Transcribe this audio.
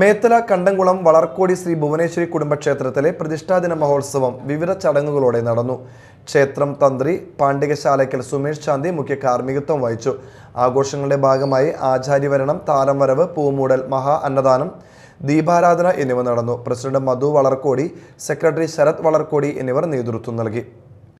മേത്തല കണ്ടംകുളം വളർക്കോടി ശ്രീ ഭുവനേശ്വരി കുടുംബക്ഷേത്രത്തിലെ പ്രതിഷ്ഠാദിന മഹോത്സവം വിവിധ ചടങ്ങുകളോടെ നടന്നു ക്ഷേത്രം തന്ത്രി പാണ്ഡികശാലയ്ക്കൽ സുമേഷ് ചാന്തി മുഖ്യ കാർമ്മികത്വം വഹിച്ചു ആഘോഷങ്ങളുടെ ഭാഗമായി ആചാര്യവരണം വരവ് പൂമൂടൽ മഹാ അന്നദാനം ദീപാരാധന എന്നിവ നടന്നു പ്രസിഡന്റ് മധു വളർക്കോടി സെക്രട്ടറി ശരത് വളർക്കോടി എന്നിവർ നേതൃത്വം നൽകി